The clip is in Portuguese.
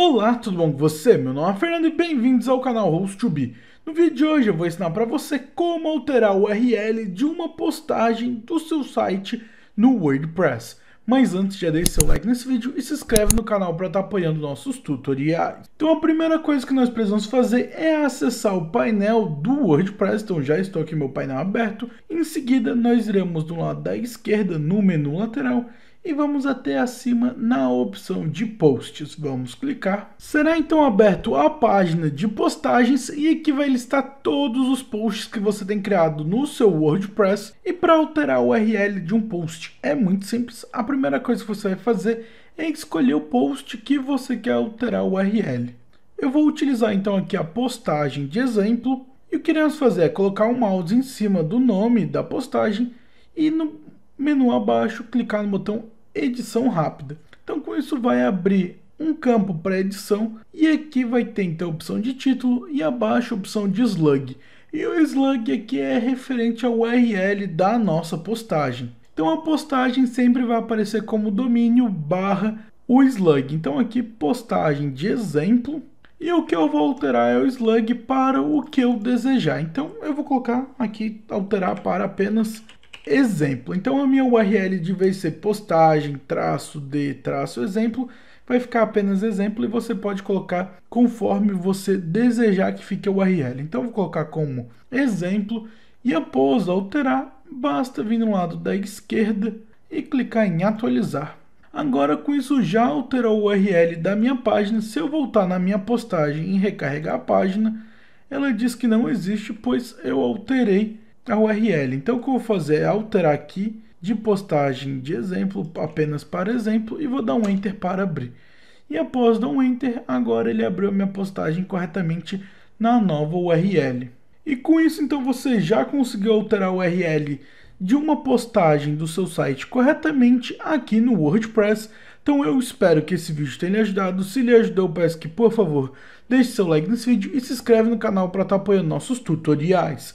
Olá, tudo bom com você? Meu nome é Fernando e bem-vindos ao canal Host2B. No vídeo de hoje eu vou ensinar para você como alterar o URL de uma postagem do seu site no WordPress. Mas antes, já deixe seu like nesse vídeo e se inscreve no canal para estar tá apoiando nossos tutoriais. Então a primeira coisa que nós precisamos fazer é acessar o painel do WordPress, então já estou aqui meu painel aberto. Em seguida, nós iremos do lado da esquerda no menu lateral e vamos até acima na opção de posts. Vamos clicar. Será então aberto a página de postagens e aqui vai listar todos os posts que você tem criado no seu WordPress. E para alterar o URL de um post é muito simples. A primeira coisa que você vai fazer é escolher o post que você quer alterar o URL. Eu vou utilizar então aqui a postagem de exemplo e o que iremos fazer é colocar o mouse em cima do nome da postagem e no menu abaixo, clicar no botão edição rápida. Então com isso vai abrir um campo para edição e aqui vai ter então a opção de título e abaixo a opção de slug. E o slug aqui é referente ao URL da nossa postagem. Então a postagem sempre vai aparecer como domínio barra o slug. Então aqui postagem de exemplo e o que eu vou alterar é o slug para o que eu desejar. Então eu vou colocar aqui alterar para apenas exemplo. Então a minha URL, de vez ser postagem, traço de, traço exemplo, vai ficar apenas exemplo e você pode colocar conforme você desejar que fique a URL. Então vou colocar como exemplo e após alterar, basta vir no lado da esquerda e clicar em atualizar. Agora com isso já alterou a URL da minha página, se eu voltar na minha postagem e recarregar a página, ela diz que não existe, pois eu alterei a URL. Então, o que eu vou fazer é alterar aqui de postagem de exemplo apenas para exemplo e vou dar um Enter para abrir. E após dar um Enter, agora ele abriu a minha postagem corretamente na nova URL. E com isso, então, você já conseguiu alterar a URL de uma postagem do seu site corretamente aqui no WordPress. Então eu espero que esse vídeo tenha lhe ajudado. Se lhe ajudou, peço que, por favor, deixe seu like nesse vídeo e se inscreve no canal para estar apoiando nossos tutoriais.